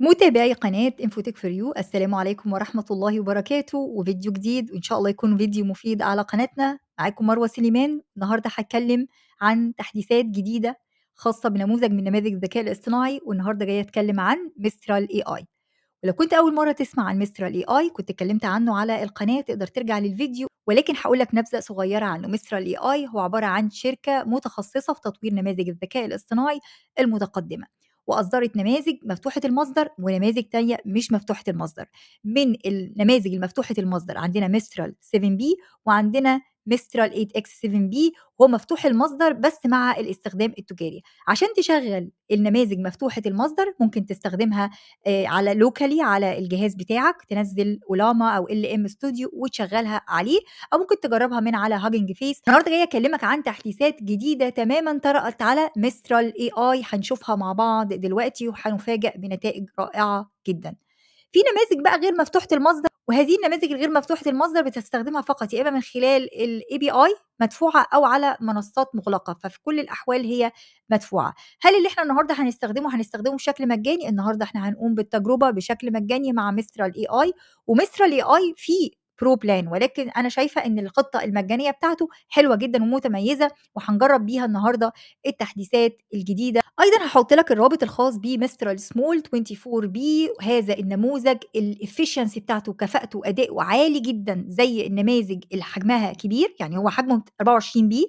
متابعي قناة انفوتك فور يو السلام عليكم ورحمة الله وبركاته وفيديو جديد وإن شاء الله يكون فيديو مفيد على قناتنا معاكم مروة سليمان النهاردة هتكلم عن تحديثات جديدة خاصة بنموذج من نماذج الذكاء الاصطناعي والنهاردة جاية أتكلم عن مسترال اي اي ولو كنت أول مرة تسمع عن مسترال اي اي كنت اتكلمت عنه على القناة تقدر ترجع للفيديو ولكن هقول لك نبذة صغيرة عنه مسترال اي اي هو عبارة عن شركة متخصصة في تطوير نماذج الذكاء الاصطناعي المتقدمة واصدرت نماذج مفتوحه المصدر ونماذج تانية مش مفتوحه المصدر من النماذج المفتوحه المصدر عندنا مسترال 7 بي وعندنا مسترال 8 اكس 7 بي هو مفتوح المصدر بس مع الاستخدام التجاري عشان تشغل النماذج مفتوحه المصدر ممكن تستخدمها آه، على لوكالي على الجهاز بتاعك تنزل اولاما او ال ام ستوديو وتشغلها عليه او ممكن تجربها من على هاجنج فيس النهارده جايه اكلمك عن تحديثات جديده تماما طرأت على مسترال اي اي هنشوفها مع بعض دلوقتي وهنفاجئ بنتائج رائعه جدا في نماذج بقى غير مفتوحه المصدر وهذه النماذج الغير مفتوحة المصدر بتستخدمها فقط يا إما من خلال الاي بي اي مدفوعة أو على منصات مغلقة ففي كل الأحوال هي مدفوعة هل اللي احنا النهاردة هنستخدمه هنستخدمه بشكل مجاني النهاردة احنا هنقوم بالتجربة بشكل مجاني مع مسترا الاي اي ومسترا الاي اي في برو بلان ولكن انا شايفه ان الخطه المجانيه بتاعته حلوه جدا ومتميزه وهنجرب بيها النهارده التحديثات الجديده ايضا هحط لك الرابط الخاص بمسترال سمول 24 بي هذا النموذج الافشنسي بتاعته كفاءته وادائه عالي جدا زي النماذج اللي حجمها كبير يعني هو حجمه 24 بي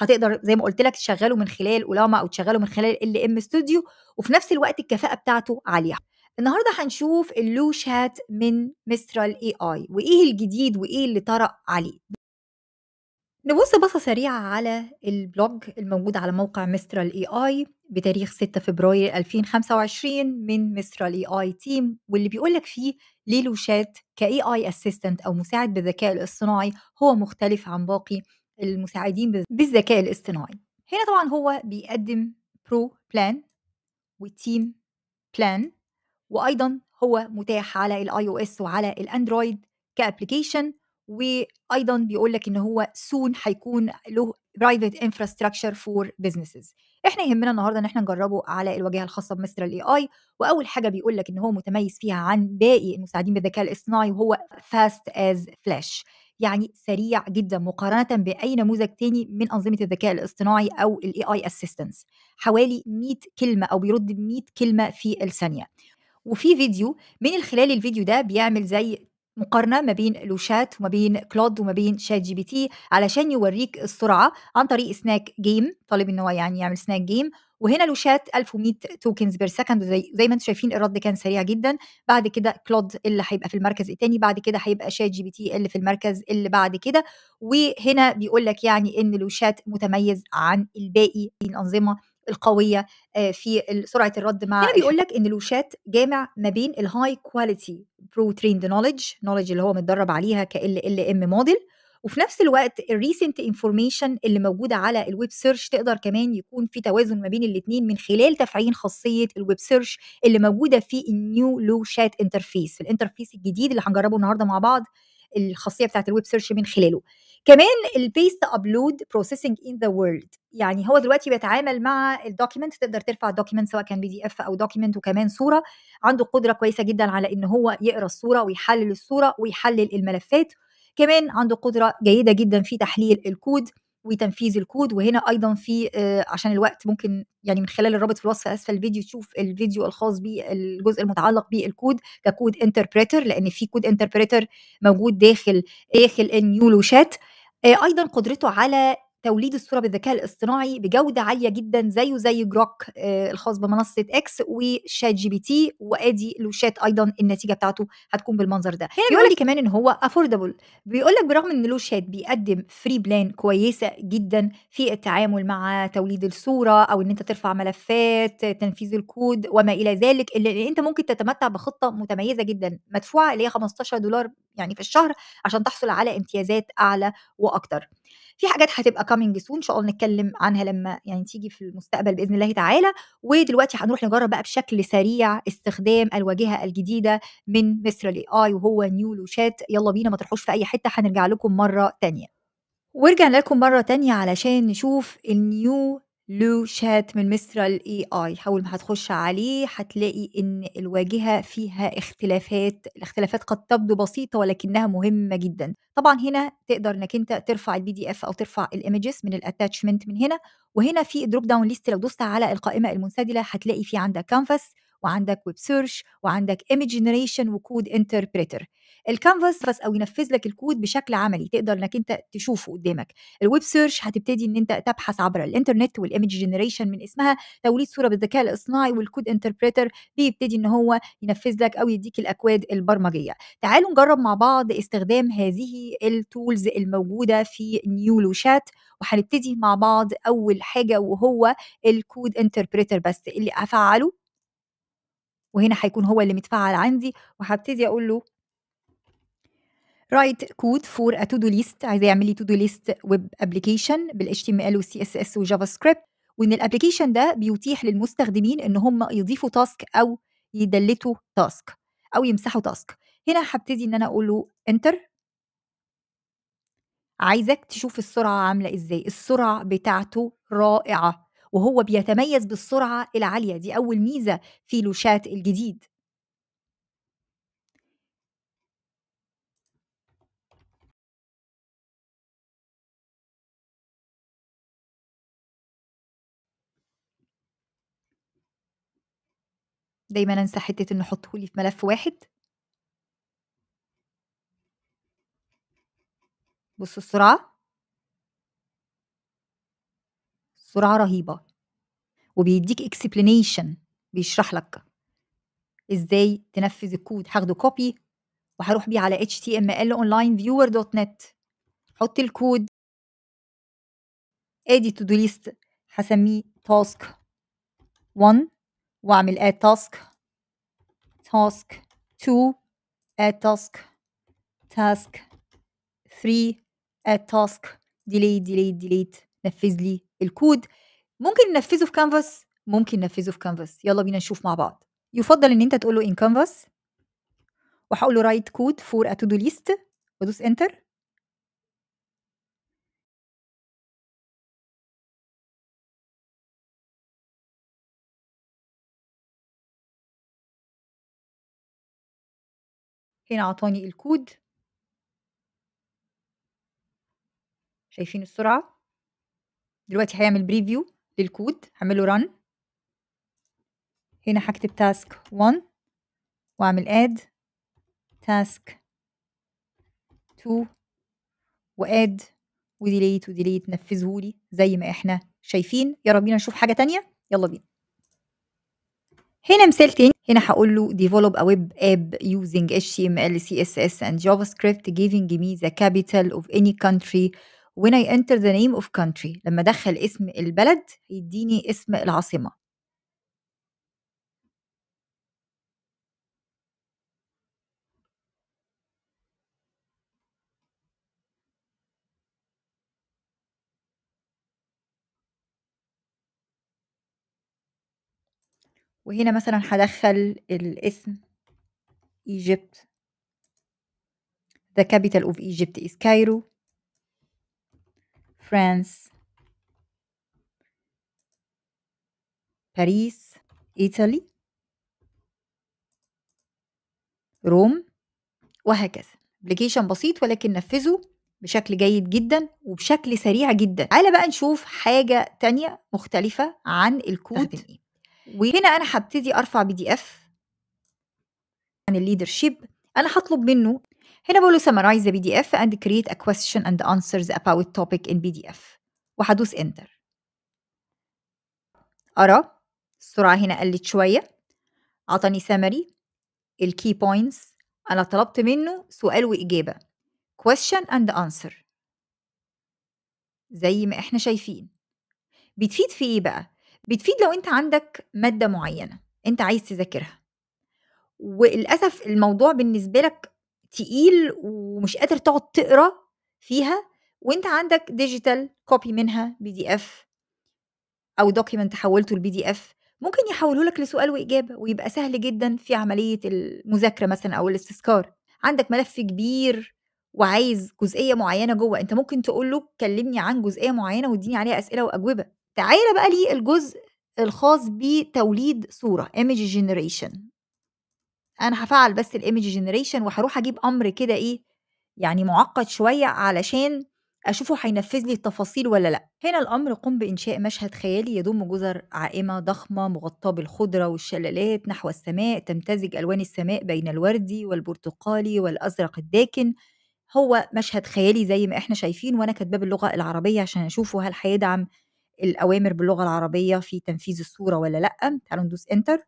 هتقدر زي ما قلت لك تشغله من خلال اولاما او تشغله من خلال ال ام ستوديو وفي نفس الوقت الكفاءه بتاعته عاليه النهارده هنشوف اللوشات من مسترا الاي اي وايه الجديد وايه اللي طرق عليه نبص بصه سريعه على البلوج الموجود على موقع مسترا الاي اي بتاريخ 6 فبراير 2025 من مسترا الاي اي تيم واللي بيقول لك فيه ليه لوشات كاي اي اسيستنت او مساعد بالذكاء الاصطناعي هو مختلف عن باقي المساعدين بالذكاء الاصطناعي هنا طبعا هو بيقدم برو بلان وتيم بلان وايضا هو متاح على الاي او اس وعلى الاندرويد كابلكيشن وايضا بيقول لك ان هو سون هيكون له برايفت انفراستراكشر فور بزنسز احنا يهمنا النهارده ان احنا نجربه على الواجهه الخاصه بمستر الاي اي واول حاجه بيقول لك ان هو متميز فيها عن باقي المساعدين بالذكاء الاصطناعي وهو فاست از فلاش يعني سريع جدا مقارنه باي نموذج تاني من انظمه الذكاء الاصطناعي او الاي اي اسيستنس حوالي 100 كلمه او بيرد 100 كلمه في الثانيه وفي فيديو من خلال الفيديو ده بيعمل زي مقارنه ما بين لوشات وما بين كلود وما بين شات جي بي تي علشان يوريك السرعه عن طريق سناك جيم طالب ان هو يعني يعمل سناك جيم وهنا لوشات 1100 توكنز بير سكند زي, زي ما انتم شايفين الرد كان سريع جدا بعد كده كلود اللي هيبقى في المركز الثاني بعد كده هيبقى شات جي بي تي اللي في المركز اللي بعد كده وهنا بيقول لك يعني ان لوشات متميز عن الباقي الانظمه القويه آه، في سرعه الرد مع هنا بيقول لك ان الوشات جامع ما بين الهاي كواليتي برو تريند نوليدج نوليدج اللي هو متدرب عليها ك ال ال ام موديل وفي نفس الوقت الريسنت انفورميشن اللي موجوده على الويب سيرش تقدر كمان يكون في توازن ما بين الاثنين من خلال تفعيل خاصيه الويب سيرش اللي موجوده في النيو لو شات انترفيس الانترفيس الجديد اللي هنجربه النهارده مع بعض الخاصيه بتاعت الويب سيرش من خلاله كمان البيست ابلود بروسيسنج ان ذا وورلد يعني هو دلوقتي بيتعامل مع الدوكيمنت تقدر ترفع الدوكيمنت سواء كان بي دي اف او دوكيمنت وكمان صوره عنده قدره كويسه جدا على ان هو يقرا الصوره ويحلل الصوره ويحلل الملفات كمان عنده قدره جيده جدا في تحليل الكود وتنفيذ الكود وهنا ايضا في آه، عشان الوقت ممكن يعني من خلال الرابط في الوصف اسفل الفيديو تشوف الفيديو الخاص بالجزء المتعلق بالكود ككود انتربريتر لان في كود انتربريتر موجود داخل داخل النيولو شات آه، ايضا قدرته على توليد الصوره بالذكاء الاصطناعي بجوده عاليه جدا زيه زي جروك آه، الخاص بمنصه اكس وشات جي بي تي وادي لوشات ايضا النتيجه بتاعته هتكون بالمنظر ده بيقول لك كمان ان هو افوردبل بيقول لك برغم ان لوشات بيقدم فري بلان كويسه جدا في التعامل مع توليد الصوره او ان انت ترفع ملفات تنفيذ الكود وما الى ذلك اللي انت ممكن تتمتع بخطه متميزه جدا مدفوعه اللي هي 15 دولار يعني في الشهر عشان تحصل على امتيازات اعلى واكتر في حاجات هتبقى كامينج سون ان شاء الله نتكلم عنها لما يعني تيجي في المستقبل باذن الله تعالى ودلوقتي هنروح نجرب بقى بشكل سريع استخدام الواجهه الجديده من مصر الاي اي وهو نيو لوشات يلا بينا ما تروحوش في اي حته هنرجع لكم مره تانية ورجعنا لكم مرة تانية علشان نشوف النيو لو شات من مصر الإي آي أول ما هتخش عليه هتلاقي إن الواجهة فيها اختلافات الاختلافات قد تبدو بسيطة ولكنها مهمة جدا طبعا هنا تقدر إنك أنت ترفع البي دي إف أو ترفع الإيمجز من الاتاتشمنت من هنا وهنا في دروب داون ليست لو دوست على القائمة المنسدلة هتلاقي في عندك كانفاس وعندك ويب سيرش وعندك ايمج جنريشن وكود انتربريتر الكانفاس بس او ينفذ لك الكود بشكل عملي تقدر انك انت تشوفه قدامك الويب سيرش هتبتدي ان انت تبحث عبر الانترنت والايمج جنريشن من اسمها توليد صوره بالذكاء الاصطناعي والكود انتربريتر بيبتدي ان هو ينفذ لك او يديك الاكواد البرمجيه تعالوا نجرب مع بعض استخدام هذه التولز الموجوده في نيولو شات وهنبتدي مع بعض اول حاجه وهو الكود انتربريتر بس اللي افعله وهنا هيكون هو اللي متفعل عندي وهبتدي اقول له رايت كود فور ا تو دو ليست عايزاه يعمل لي تو دو ليست ويب ابلكيشن بالاتش تي ام ال والسي اس اس وجافا سكريبت وان الابلكيشن ده بيتيح للمستخدمين ان هم يضيفوا تاسك او يدلتوا تاسك او يمسحوا تاسك هنا هبتدي ان انا اقول له انتر عايزك تشوف السرعه عامله ازاي السرعه بتاعته رائعه وهو بيتميز بالسرعه العاليه دي اول ميزه في لوشات الجديد دايما انسى حتة انه حطهولي لي في ملف واحد بصوا السرعة سرعة رهيبة وبيديك اكسبلينيشن بيشرح لك ازاي تنفذ الكود هاخده كوبي وهروح بيه على html online viewer دوت نت حط الكود ادي تو دو ليست هسميه تاسك 1 واعمل add task task 2 add task task 3 add task delete delete delete نفذ لي الكود ممكن ننفذه في كانفاس ممكن ننفذه في كانفاس يلا بينا نشوف مع بعض يفضل ان انت تقول له in canvas وهقول له write code for a to do list وادوس enter هنا عطاني الكود شايفين السرعة دلوقتي هيعمل بريفيو للكود هعمله رن هنا هكتب تاسك 1 واعمل اد تاسك 2 واد وديليت وديليت نفذهولي زي ما احنا شايفين يا بينا نشوف حاجة تانية يلا بينا هنا مثال تاني هنا هقول له develop a web app using HTML, CSS and JavaScript giving me the capital of any country when I enter the name of country لما ادخل اسم البلد يديني اسم العاصمة وهنا مثلا هدخل الاسم ايجيبت The capital of Egypt is Cairo France باريس إيطالي روم وهكذا ابلكيشن بسيط ولكن نفذه بشكل جيد جدا وبشكل سريع جدا تعالى بقى نشوف حاجة تانية مختلفة عن الكود وهنا انا هبتدي ارفع بي دي اف عن الليدرشيب انا هطلب منه هنا بقول له summarize the PDF and create a question and answers about topic in PDF وهدوس enter أرى السرعة هنا قلت شوية عطاني summary الكي بوينتس أنا طلبت منه سؤال وإجابة question and answer زي ما إحنا شايفين بتفيد في إيه بقى؟ بتفيد لو انت عندك ماده معينه انت عايز تذاكرها وللاسف الموضوع بالنسبه لك تقيل ومش قادر تقعد تقرا فيها وانت عندك ديجيتال كوبي منها بي دي اف او دوكيمنت حولته لبي دي اف ممكن يحوله لك لسؤال واجابه ويبقى سهل جدا في عمليه المذاكره مثلا او الاستذكار عندك ملف كبير وعايز جزئيه معينه جوه انت ممكن تقول له كلمني عن جزئيه معينه واديني عليها اسئله واجوبه تعالى بقى لي الجزء الخاص بتوليد صورة image generation أنا هفعل بس image generation وهروح أجيب أمر كده إيه يعني معقد شوية علشان أشوفه هينفذ لي التفاصيل ولا لأ هنا الأمر قم بإنشاء مشهد خيالي يضم جزر عائمة ضخمة مغطاة بالخضرة والشلالات نحو السماء تمتزج ألوان السماء بين الوردي والبرتقالي والأزرق الداكن هو مشهد خيالي زي ما احنا شايفين وأنا كاتباه باللغة العربية عشان أشوفه هل هيدعم الأوامر باللغة العربية في تنفيذ الصورة ولا لأ تعالوا ندوس انتر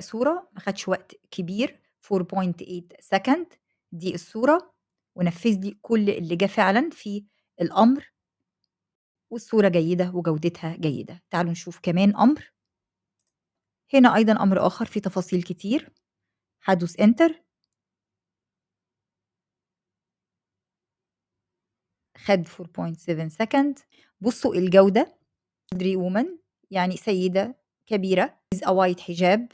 صورة ما خدش وقت كبير 4.8 سكند دي الصورة ونفذ لي كل اللي جه فعلا في الأمر والصورة جيدة وجودتها جيدة تعالوا نشوف كمان أمر هنا أيضا أمر آخر في تفاصيل كتير هدوس انتر خد 4.7 سكند بصوا الجودة دري وومن يعني سيدة كبيرة is a white حجاب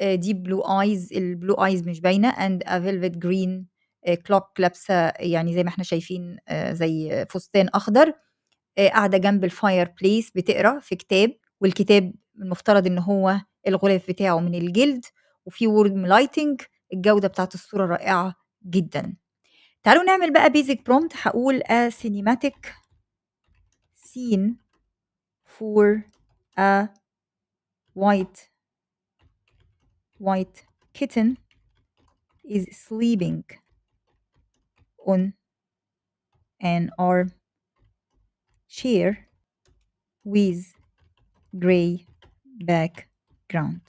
آه، deep blue eyes البلو eyes مش باينة and a velvet green آه، clock لابسة يعني زي ما احنا شايفين آه، زي فستان أخضر قاعدة جنب الفاير بليس بتقرا في كتاب والكتاب المفترض ان هو الغلاف بتاعه من الجلد وفي وورد لايتنج الجودة بتاعت الصورة رائعة جدا تعالوا نعمل بقى بيزك برومت هقول a cinematic scene for a white white kitten is sleeping on an arm chair with gray background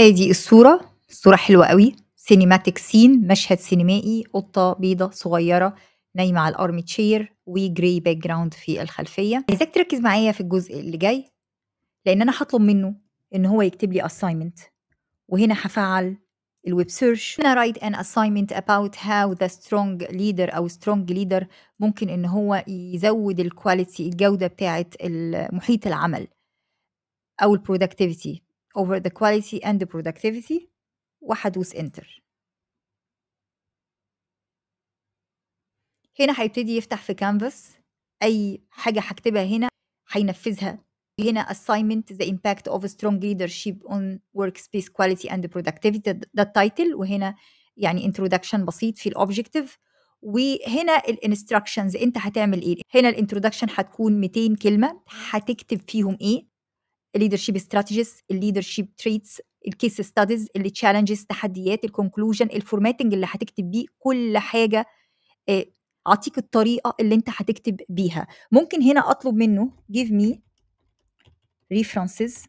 ادي الصورة الصورة حلوة قوي سينيماتيك سين مشهد سينمائي قطة بيضة صغيرة نايمة على الأرمي تشير وجري باك جراوند في الخلفية عايزاك تركز معايا في الجزء اللي جاي لأن أنا هطلب منه إن هو يكتب لي assignment وهنا هفعل الويب سيرش هنا write an assignment about how the strong leader أو strong leader ممكن إن هو يزود الكواليتي الجودة بتاعة محيط العمل أو البرودكتيفيتي over the quality and the productivity وهدوس انتر هنا هيبتدي يفتح في كانفاس اي حاجه هكتبها هنا هينفذها هنا assignment the impact of a strong leadership on workspace quality and productivity ده التايتل وهنا يعني introduction بسيط في الاوبجكتيف وهنا الانستراكشنز انت هتعمل ايه هنا الانترودكشن هتكون 200 كلمه هتكتب فيهم ايه leadership strategies leadership traits الكيس ستاديز التشالنجز تحديات الكونكلوجن الفورماتنج اللي هتكتب بيه كل حاجه اعطيك آه، الطريقه اللي انت هتكتب بيها ممكن هنا اطلب منه give me references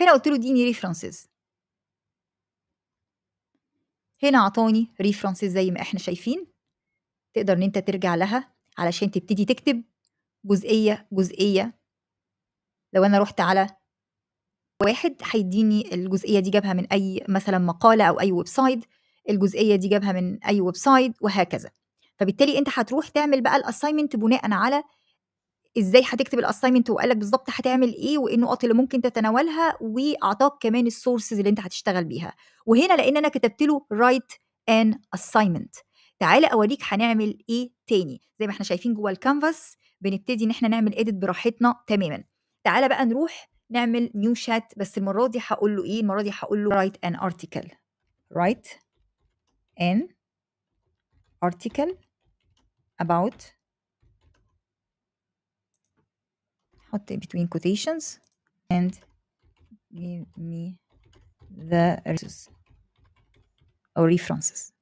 هنا قلت له اديني ريفرنسز هنا اعطاني ريفرنسز زي ما احنا شايفين تقدر ان انت ترجع لها علشان تبتدي تكتب جزئيه جزئيه لو انا رحت على واحد هيديني الجزئيه دي جابها من اي مثلا مقاله او اي ويب سايت الجزئيه دي جابها من اي ويب سايت وهكذا فبالتالي انت هتروح تعمل بقى الاساينمنت بناء على ازاي هتكتب الاساينمنت وقال لك بالظبط هتعمل ايه وايه النقط اللي ممكن تتناولها واعطاك كمان السورسز اللي انت هتشتغل بيها وهنا لان انا كتبت له رايت ان اساينمنت تعالى اوريك هنعمل ايه تاني زي ما احنا شايفين جوه الكانفاس بنبتدي ان احنا نعمل اديت براحتنا تماما تعالى بقى نروح نعمل نيو شات بس المره دي هقول له ايه المره دي هقول له write an article write an article about حط between quotations and give me the resources or references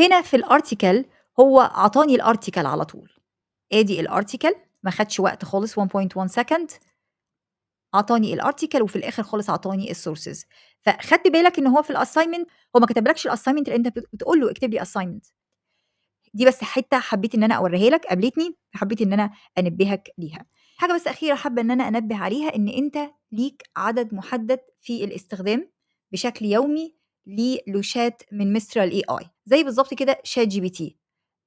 هنا في الارتيكل هو عطاني الارتيكل على طول ادي الارتيكل ما خدش وقت خالص 1.1 سكند عطاني الارتيكل وفي الاخر خالص عطاني السورسز فخد بالك ان هو في الاساينمنت هو ما كتبلكش الاساينمنت اللي انت بتقول له اكتب لي اساينمنت دي بس حته حبيت ان انا اوريها لك قابلتني حبيت ان انا انبهك ليها حاجه بس اخيره حابه ان انا انبه عليها ان انت ليك عدد محدد في الاستخدام بشكل يومي للوشات من مستر الاي اي زي بالظبط كده شات جي بي تي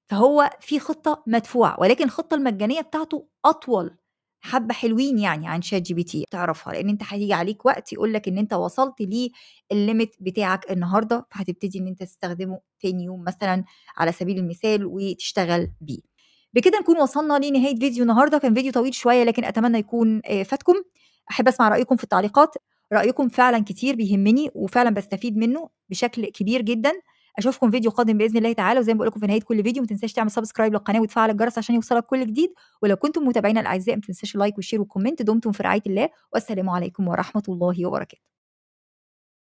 فهو في خطه مدفوعه ولكن الخطه المجانيه بتاعته اطول حبه حلوين يعني عن شات جي بي تي تعرفها لان انت هيجي عليك وقت يقول لك ان انت وصلت للليميت بتاعك النهارده فهتبتدي ان انت تستخدمه تاني يوم مثلا على سبيل المثال وتشتغل بيه بكده نكون وصلنا لنهايه فيديو النهارده كان فيديو طويل شويه لكن اتمنى يكون آه، فاتكم احب اسمع رايكم في التعليقات رايكم فعلا كتير بيهمني وفعلا بستفيد منه بشكل كبير جدا اشوفكم فيديو قادم باذن الله تعالى وزي ما بقول لكم في نهايه كل فيديو ما تنساش تعمل سبسكرايب للقناه وتفعل الجرس عشان يوصلك كل جديد ولو كنتم متابعينا الاعزاء ما تنساش وشير وكومنت دمتم في رعايه الله والسلام عليكم ورحمه الله وبركاته